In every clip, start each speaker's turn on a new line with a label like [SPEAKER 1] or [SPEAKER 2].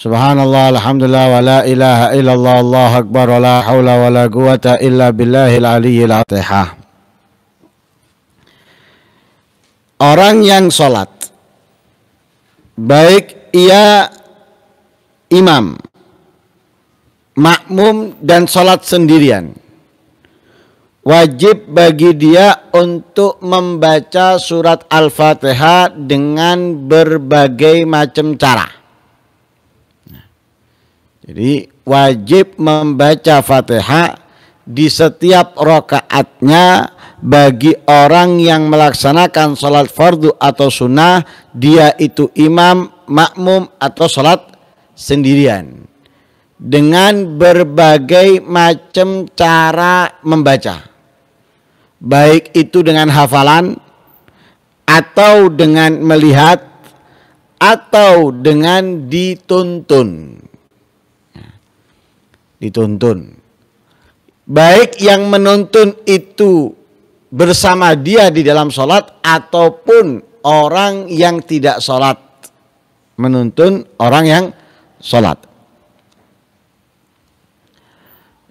[SPEAKER 1] Subhanallah, alhamdulillah, wa la ilaha illallah, Allah akbar, wa la hawla wa la quwata illa billahil aliyyil atihah. Orang yang sholat, baik ia imam, makmum dan sholat sendirian. Wajib bagi dia untuk membaca surat Al-Fatihah dengan berbagai macam cara. Jadi wajib membaca Fatihah di setiap rokaatnya bagi orang yang melaksanakan sholat fardu atau sunnah dia itu imam, makmum atau sholat sendirian dengan berbagai macam cara membaca baik itu dengan hafalan atau dengan melihat atau dengan dituntun dituntun. Baik yang menuntun itu bersama dia di dalam sholat ataupun orang yang tidak sholat. Menuntun orang yang sholat.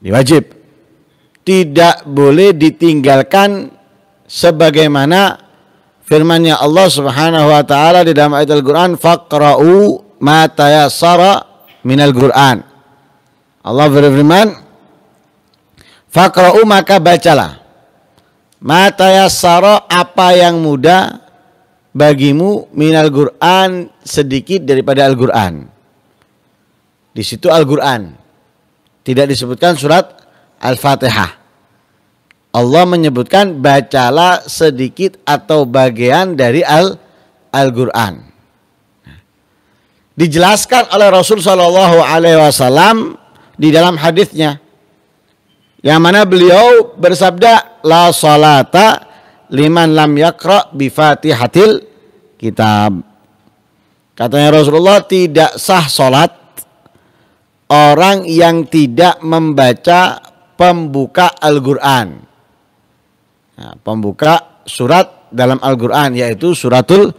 [SPEAKER 1] Diwajib. Tidak boleh ditinggalkan sebagaimana firmannya Allah Subhanahu wa taala di dalam ayat Al-Qur'an faqra'u ma tayasara minal Qur'an. Allah berfirman, "Faqra'u maka bacalah. Mata yasara apa yang mudah bagimu minal Qur'an sedikit daripada Al-Qur'an." Di situ Al-Qur'an. Tidak disebutkan surat Al-Fatihah. Allah menyebutkan bacalah sedikit atau bagian dari Al-Qur'an. Nah. dijelaskan oleh Rasul Shallallahu alaihi wasallam di dalam hadisnya yang mana beliau bersabda la salata liman lam yakra bi fatihatil kitab katanya Rasulullah tidak sah salat orang yang tidak membaca pembuka Al-Qur'an nah, pembuka surat dalam Al-Qur'an yaitu suratul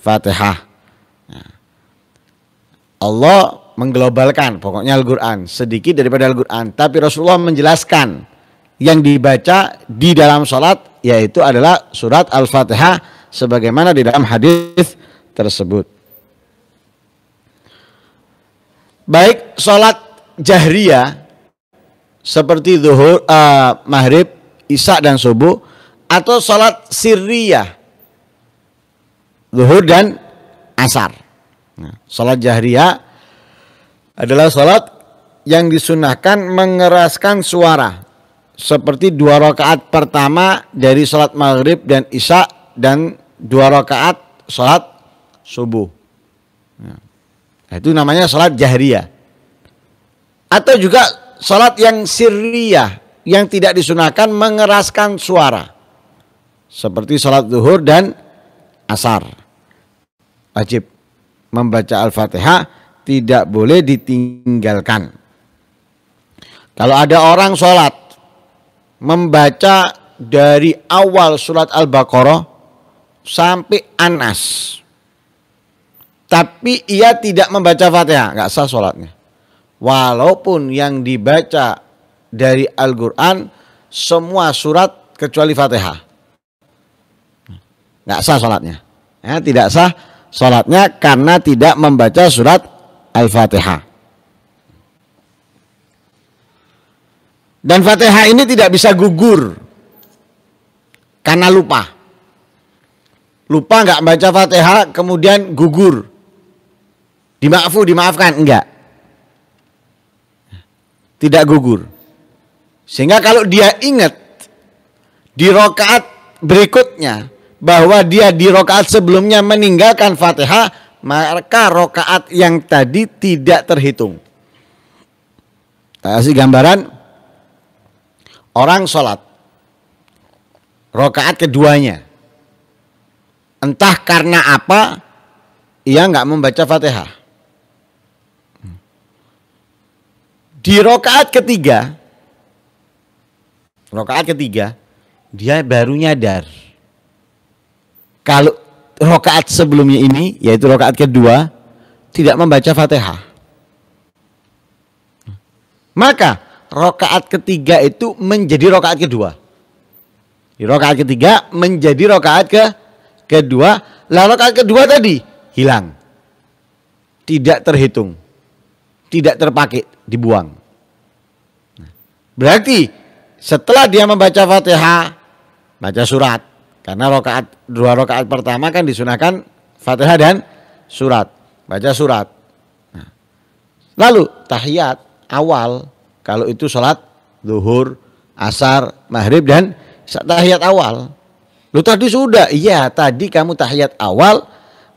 [SPEAKER 1] Fatihah nah, Allah mengglobalkan pokoknya Al-Qur'an, sedikit daripada Al-Qur'an, tapi Rasulullah menjelaskan yang dibaca di dalam sholat yaitu adalah surat Al-Fatihah sebagaimana di dalam hadis tersebut. Baik sholat jahriyah seperti zuhur, uh, maghrib, isya dan subuh atau sholat sirriyah zuhur dan asar. Nah, sholat jahriyah adalah sholat yang disunahkan mengeraskan suara seperti dua rakaat pertama dari sholat maghrib dan isya dan dua rakaat sholat subuh. Ya. Nah, itu namanya sholat jahriyah. Atau juga sholat yang sirriyah yang tidak disunahkan mengeraskan suara. Seperti sholat duhur dan asar. Wajib membaca Al-Fatihah tidak boleh ditinggalkan. Kalau ada orang sholat membaca dari awal surat Al-Baqarah sampai Anas, tapi ia tidak membaca Fatihah, nggak sah sholatnya. Walaupun yang dibaca dari Al-Quran semua surat kecuali Fatihah, nggak sah sholatnya. Ya, tidak sah sholatnya karena tidak membaca surat Al-Fatihah. Dan Fatihah ini tidak bisa gugur karena lupa. Lupa nggak baca Fatihah kemudian gugur. Dimaafu, dimaafkan enggak. Tidak gugur. Sehingga kalau dia ingat di rokaat berikutnya bahwa dia di rokaat sebelumnya meninggalkan Fatihah, maka rokaat yang tadi tidak terhitung. Kasih gambaran orang sholat rokaat keduanya entah karena apa ia nggak membaca fatihah. Di rokaat ketiga, rokaat ketiga dia baru nyadar rokaat sebelumnya ini, yaitu rokaat kedua, tidak membaca fatihah. Maka rokaat ketiga itu menjadi rokaat kedua. Di rokaat ketiga menjadi rokaat ke kedua. lalu rokaat kedua tadi hilang. Tidak terhitung. Tidak terpakai, dibuang. Nah, berarti setelah dia membaca Fatihah, baca surat, karena rokaat dua rokaat pertama kan disunahkan Fatihah dan surat. Baca surat. Nah. Lalu tahiyat awal kalau itu sholat duhur, asar, maghrib dan tahiyat awal. Lu tadi sudah, iya tadi kamu tahiyat awal,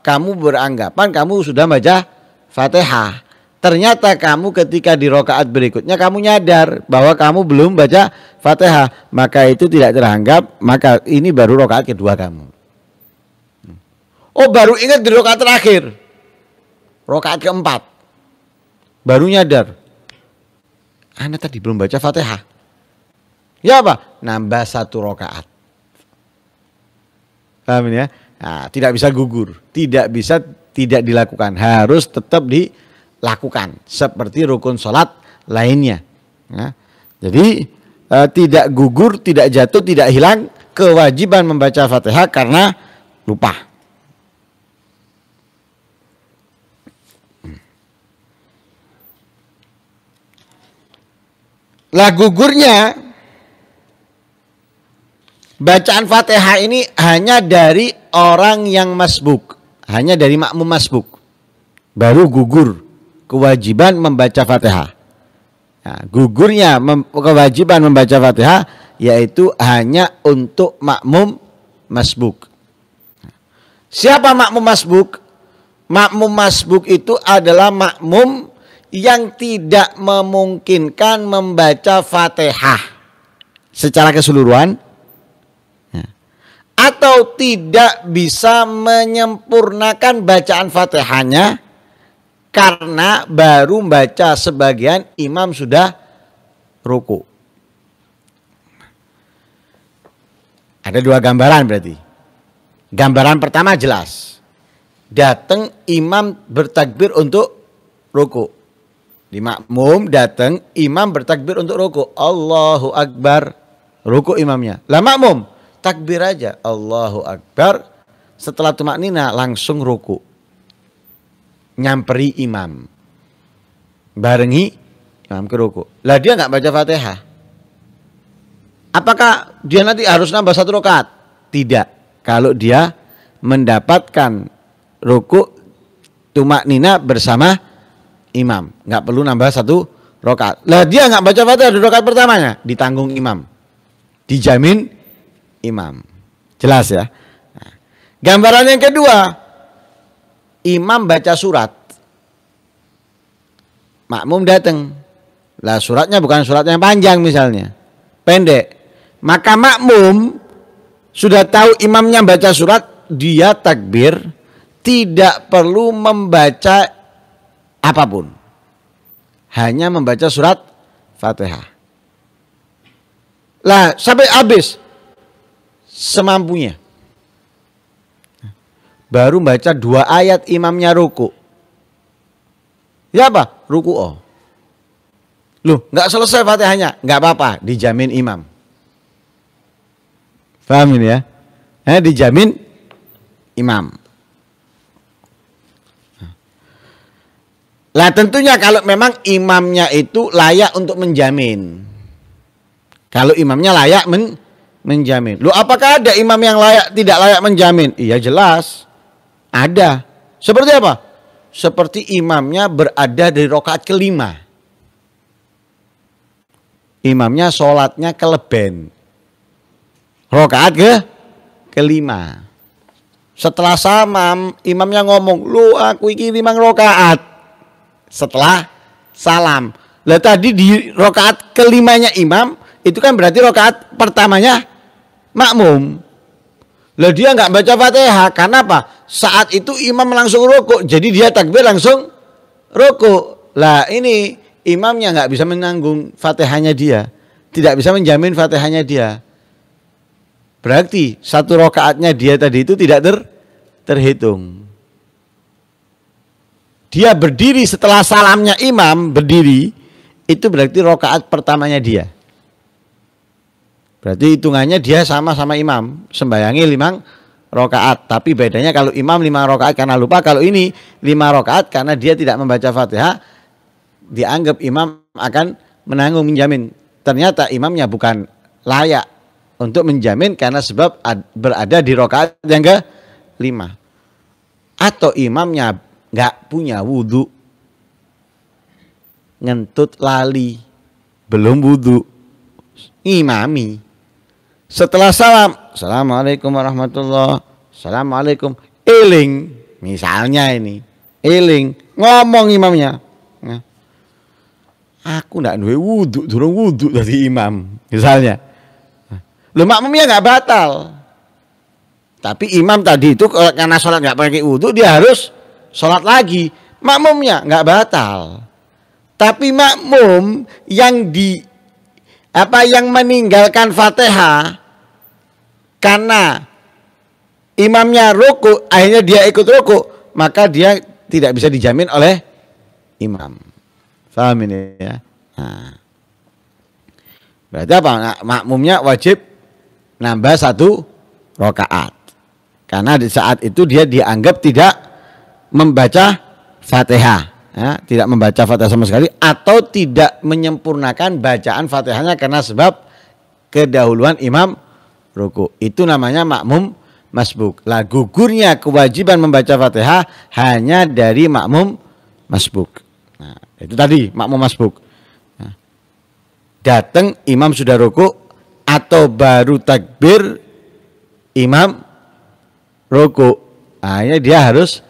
[SPEAKER 1] kamu beranggapan kamu sudah baca fatihah. Ternyata kamu ketika di rokaat berikutnya kamu nyadar bahwa kamu belum baca fatihah. Maka itu tidak teranggap, maka ini baru rokaat kedua kamu. Oh baru ingat di rokaat terakhir. Rokaat keempat. Baru nyadar. Anda tadi belum baca fatihah. Ya apa? Nambah satu rokaat. Paham ya? Nah, tidak bisa gugur. Tidak bisa tidak dilakukan. Harus tetap di lakukan seperti rukun sholat lainnya. Ya. Jadi e, tidak gugur, tidak jatuh, tidak hilang kewajiban membaca Fatihah karena lupa. Hmm. Lah gugurnya bacaan Fatihah ini hanya dari orang yang masbuk, hanya dari makmum masbuk. Baru gugur kewajiban membaca Fatihah. Nah, gugurnya mem kewajiban membaca Fatihah yaitu hanya untuk makmum masbuk. Siapa makmum masbuk? Makmum masbuk itu adalah makmum yang tidak memungkinkan membaca Fatihah secara keseluruhan ya. atau tidak bisa menyempurnakan bacaan Fatihahnya karena baru baca sebagian imam sudah ruku. Ada dua gambaran berarti. Gambaran pertama jelas. Datang imam bertakbir untuk ruku. Di makmum datang imam bertakbir untuk ruku. Allahu Akbar. Ruku imamnya. Lah makmum takbir aja. Allahu Akbar. Setelah tumak nina langsung ruku nyamperi imam. Barengi imam keruku. Lah dia nggak baca Fatihah. Apakah dia nanti harus nambah satu rokat? Tidak. Kalau dia mendapatkan ruku tumak nina bersama imam, nggak perlu nambah satu rokat. Lah dia nggak baca fatihah di rokat pertamanya, ditanggung imam, dijamin imam. Jelas ya. Nah, gambaran yang kedua, imam baca surat. Makmum datang. Lah suratnya bukan surat yang panjang misalnya. Pendek. Maka makmum sudah tahu imamnya baca surat, dia takbir tidak perlu membaca apapun. Hanya membaca surat Fatihah. Lah sampai habis semampunya baru baca dua ayat imamnya ruku. Ya apa? Ruku oh. Loh, nggak selesai fatihahnya, nggak apa-apa, dijamin imam. Paham ini ya? Eh, dijamin imam. Lah tentunya kalau memang imamnya itu layak untuk menjamin. Kalau imamnya layak men menjamin. Lu apakah ada imam yang layak tidak layak menjamin? Iya jelas. Ada. Seperti apa? Seperti imamnya berada di rokaat kelima. Imamnya sholatnya keleben. Rokaat ke kelima. Setelah salam, imamnya ngomong, lu aku ini lima rokaat. Setelah salam. Lah tadi di rokaat kelimanya imam, itu kan berarti rokaat pertamanya makmum. Lah dia nggak baca fatihah, karena apa? saat itu imam langsung rokok. Jadi dia takbir langsung rokok. Lah ini imamnya nggak bisa menanggung fatihahnya dia. Tidak bisa menjamin fatihahnya dia. Berarti satu rokaatnya dia tadi itu tidak ter terhitung. Dia berdiri setelah salamnya imam berdiri itu berarti rokaat pertamanya dia. Berarti hitungannya dia sama sama imam sembayangi limang rokaat. Tapi bedanya kalau imam lima rokaat karena lupa, kalau ini lima rokaat karena dia tidak membaca fatihah, dianggap imam akan menanggung menjamin. Ternyata imamnya bukan layak untuk menjamin karena sebab berada di rokaat yang ke lima. Atau imamnya nggak punya wudhu, ngentut lali, belum wudhu, imami. Setelah salam Assalamualaikum warahmatullahi Assalamualaikum Iling Misalnya ini Iling Ngomong imamnya nah, Aku ndak duwe wudhu Durung wudhu dari imam Misalnya nah. Lu makmumnya gak batal Tapi imam tadi itu Karena sholat gak pakai wudhu Dia harus sholat lagi Makmumnya gak batal Tapi makmum yang di apa yang meninggalkan Fatihah karena imamnya ruku, akhirnya dia ikut ruku, maka dia tidak bisa dijamin oleh imam. Faham ini ya? Nah. Berarti apa? Nah, makmumnya wajib nambah satu rokaat. Karena di saat itu dia dianggap tidak membaca fatihah. Ya, tidak membaca fatihah sama sekali atau tidak menyempurnakan bacaan fatihahnya karena sebab kedahuluan imam ruku. Itu namanya makmum masbuk. Lah gugurnya kewajiban membaca Fatihah hanya dari makmum masbuk. Nah, itu tadi makmum masbuk. Nah, datang imam sudah ruku atau baru takbir imam ruku. Akhirnya dia harus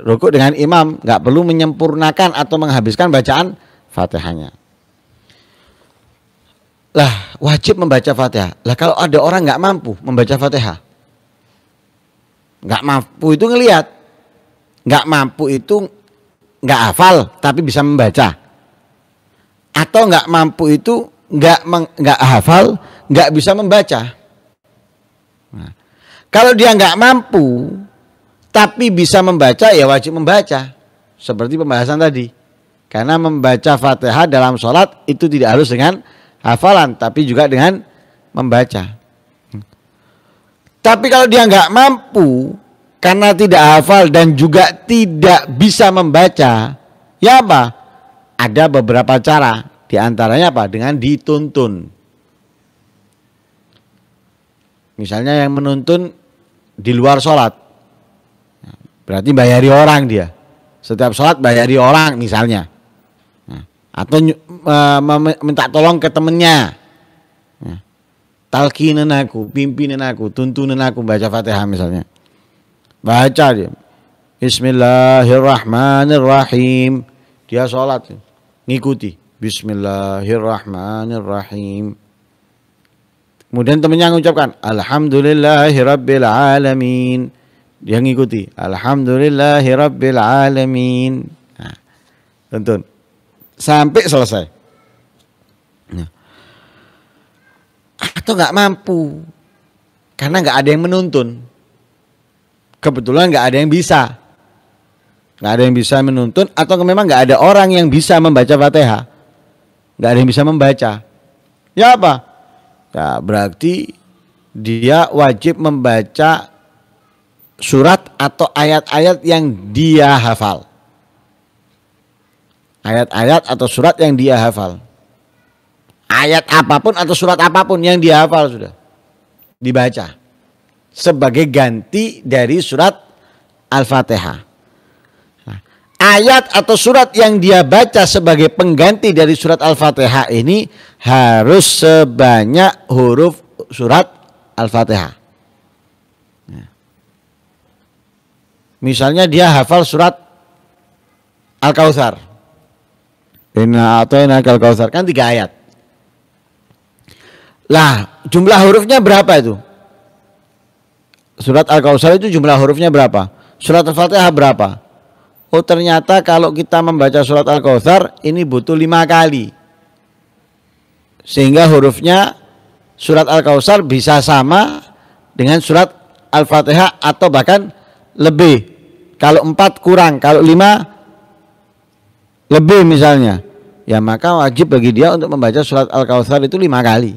[SPEAKER 1] ruku dengan imam, nggak perlu menyempurnakan atau menghabiskan bacaan Fatihahnya. Lah wajib membaca fatihah. Lah kalau ada orang nggak mampu membaca fatihah. Nggak mampu itu ngelihat. Nggak mampu itu nggak hafal tapi bisa membaca. Atau nggak mampu itu nggak nggak hafal nggak bisa membaca. Nah, kalau dia nggak mampu tapi bisa membaca ya wajib membaca. Seperti pembahasan tadi. Karena membaca Fatihah dalam sholat itu tidak harus dengan hafalan tapi juga dengan membaca. Tapi kalau dia nggak mampu karena tidak hafal dan juga tidak bisa membaca, ya apa? Ada beberapa cara. Di antaranya apa? Dengan dituntun. Misalnya yang menuntun di luar sholat. Berarti bayari orang dia. Setiap sholat bayari orang misalnya atau uh, minta tolong ke temennya ya. talkinen aku pimpinin aku tuntunin aku baca fatihah misalnya baca dia Bismillahirrahmanirrahim dia sholat ngikuti Bismillahirrahmanirrahim Kemudian temennya mengucapkan Alhamdulillahirrabbilalamin Dia ngikuti Alhamdulillahirrabbilalamin nah, Tuntun sampai selesai. Nah. Atau nggak mampu karena nggak ada yang menuntun. Kebetulan nggak ada yang bisa, nggak ada yang bisa menuntun atau memang nggak ada orang yang bisa membaca fatihah, nggak ada yang bisa membaca. Ya apa? Ya berarti dia wajib membaca surat atau ayat-ayat yang dia hafal ayat-ayat atau surat yang dia hafal. Ayat apapun atau surat apapun yang dia hafal sudah dibaca sebagai ganti dari surat Al-Fatihah. Nah, ayat atau surat yang dia baca sebagai pengganti dari surat Al-Fatihah ini harus sebanyak huruf surat Al-Fatihah. Nah. Misalnya dia hafal surat Al-Kautsar Inna atoina kal kausar kan tiga ayat. Lah, jumlah hurufnya berapa itu? Surat Al-Kausar itu jumlah hurufnya berapa? Surat Al-Fatihah berapa? Oh ternyata kalau kita membaca surat Al-Kausar ini butuh lima kali. Sehingga hurufnya surat Al-Kausar bisa sama dengan surat Al-Fatihah atau bahkan lebih. Kalau empat kurang, kalau lima lebih misalnya ya maka wajib bagi dia untuk membaca surat Al-Kautsar itu lima kali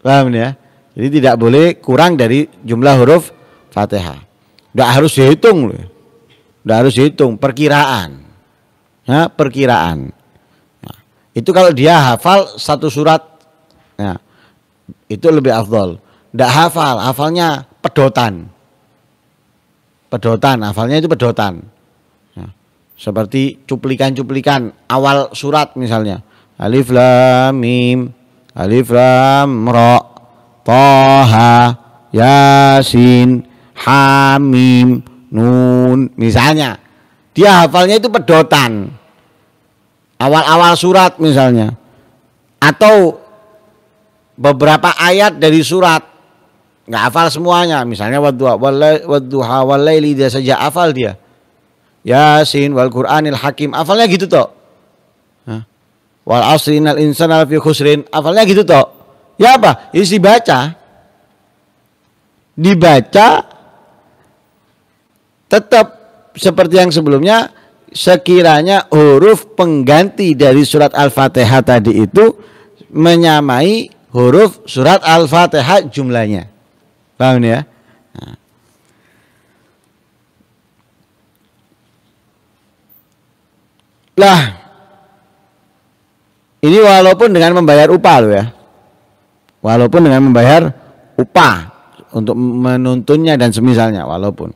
[SPEAKER 1] paham ya jadi tidak boleh kurang dari jumlah huruf Fatihah tidak harus dihitung loh tidak harus dihitung perkiraan ya, perkiraan nah, itu kalau dia hafal satu surat ya, itu lebih afdol tidak hafal hafalnya pedotan pedotan hafalnya itu pedotan seperti cuplikan-cuplikan awal surat misalnya. Alif lam mim, alif lam ra, toha, yasin, hamim, nun misalnya. Dia hafalnya itu pedotan. Awal-awal surat misalnya. Atau beberapa ayat dari surat nggak hafal semuanya misalnya wadduha walaili dia saja hafal dia Yasin wal Qur'anil Hakim. Afalnya gitu toh. Wal asrinal insana fi khusrin. Afalnya gitu toh. Ya apa? Isi ya baca. Dibaca tetap seperti yang sebelumnya sekiranya huruf pengganti dari surat Al-Fatihah tadi itu menyamai huruf surat Al-Fatihah jumlahnya. Paham ya? Nah. Lah, ini walaupun dengan membayar upah loh ya. Walaupun dengan membayar upah untuk menuntunnya dan semisalnya walaupun.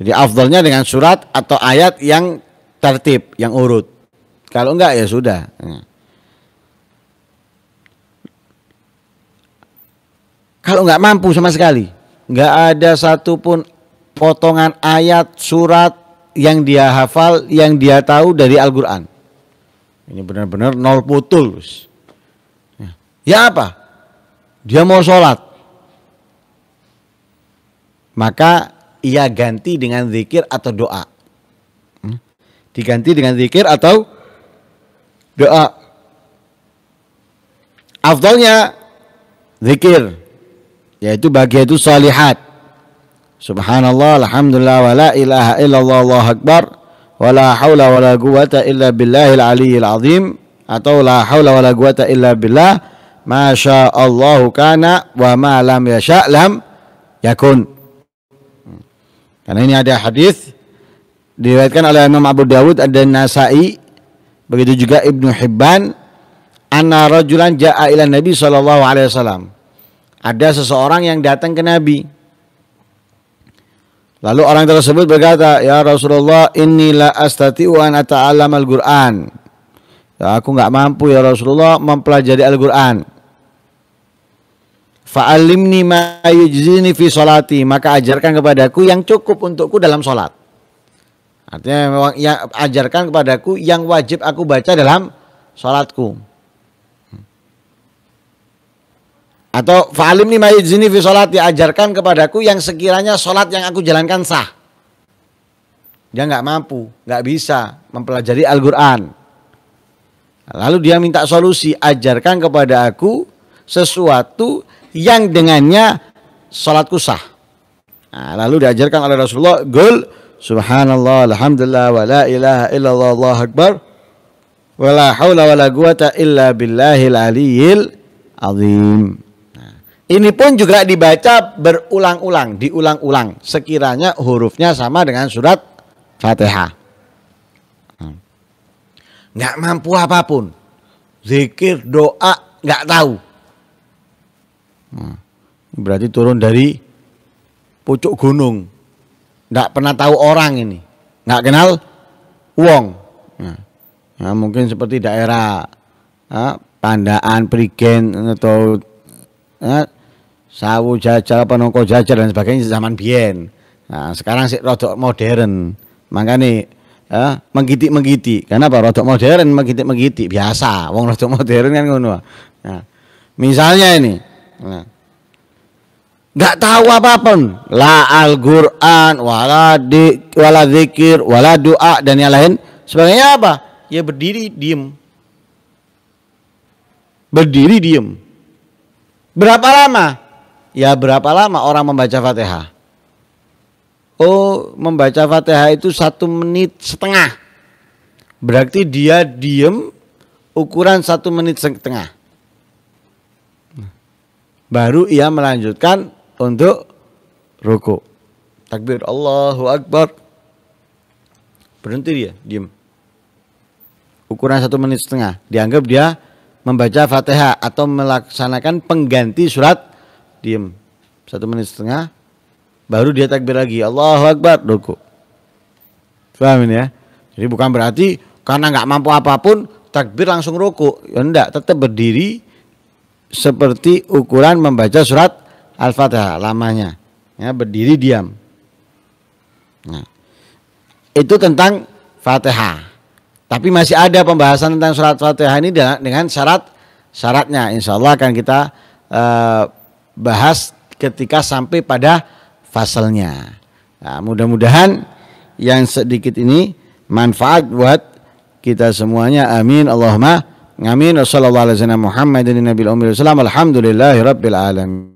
[SPEAKER 1] Jadi afdolnya dengan surat atau ayat yang tertib, yang urut. Kalau enggak ya sudah. Hmm. Kalau enggak mampu sama sekali. Enggak ada satupun potongan ayat, surat, yang dia hafal, yang dia tahu dari Al-Quran. Ini benar-benar nol putul. Ya. ya apa? Dia mau sholat. Maka ia ganti dengan zikir atau doa. Hmm? Diganti dengan zikir atau doa. Afdolnya zikir. Yaitu bagian itu salihat Subhanallah, alhamdulillah, wa la ilaha illallah, Allah akbar, wa la hawla wa la quwata illa billahil aliyil azim, atau la hawla wa la quwata illa billah, masya Allah kana wa ma lam yasha lam yakun. Karena ini ada hadis diriwayatkan oleh Imam Abu Dawud ada Nasai, begitu juga Ibnu Hibban, anna rajulan ja'a ila Nabi sallallahu alaihi wasallam. Ada seseorang yang datang ke Nabi Lalu orang tersebut berkata, "Ya Rasulullah, inilah astati'u an ata'allam al-Qur'an." Ya, aku nggak mampu ya Rasulullah mempelajari Al-Qur'an. Fa'alimni ma yujzini fi solati, maka ajarkan kepadaku yang cukup untukku dalam sholat. Artinya memang yang ajarkan kepadaku yang wajib aku baca dalam sholatku. Atau fa'alim nih ma'izini fi sholat diajarkan kepadaku yang sekiranya sholat yang aku jalankan sah. Dia nggak mampu, nggak bisa mempelajari Al-Quran. Lalu dia minta solusi, ajarkan kepada aku sesuatu yang dengannya sholatku sah. Nah, lalu diajarkan oleh Rasulullah, Gul, Subhanallah, Alhamdulillah, wa la ilaha illallah, Allah Akbar, wa la hawla wa la quwata illa billahil aliyyil azim. Ini pun juga dibaca berulang-ulang, diulang-ulang. Sekiranya hurufnya sama dengan surat Fatihah. Hmm. Nggak mampu apapun. Zikir, doa, nggak tahu. Hmm. Berarti turun dari pucuk gunung. Nggak pernah tahu orang ini. Nggak kenal uang. Nah, hmm. ya, mungkin seperti daerah ah, Pandaan, Prigen, atau eh, sawu jajal penungko jajal dan sebagainya zaman biyen nah, sekarang sih rodok modern makanya eh, menggiti menggiti karena apa rodok modern menggiti menggiti biasa wong rodok modern kan ngono nah, misalnya ini nah, nggak tahu apapun la Al-Qur'an wala di, wala zikir wala doa dan yang lain sebagainya apa ya berdiri diem berdiri diem Berapa lama? Ya berapa lama orang membaca Fatihah? Oh, membaca Fatihah itu satu menit setengah. Berarti dia diem ukuran satu menit setengah. Baru ia melanjutkan untuk ruku. Takbir Allahu Akbar. Berhenti dia, diem. Ukuran satu menit setengah. Dianggap dia membaca Fatihah atau melaksanakan pengganti surat diem satu menit setengah baru dia takbir lagi Allahu Akbar doku ini ya jadi bukan berarti karena nggak mampu apapun takbir langsung ruku ya, enggak tetap berdiri seperti ukuran membaca surat Al-Fatihah lamanya ya berdiri diam nah itu tentang Fatihah tapi masih ada pembahasan tentang surat Fatihah ini dengan syarat syaratnya. Insya Allah akan kita eh, bahas ketika sampai pada fasalnya. Nah, mudah-mudahan yang sedikit ini manfaat buat kita semuanya. Amin. Allahumma. Amin. Wassalamualaikum warahmatullahi wabarakatuh. Alhamdulillahi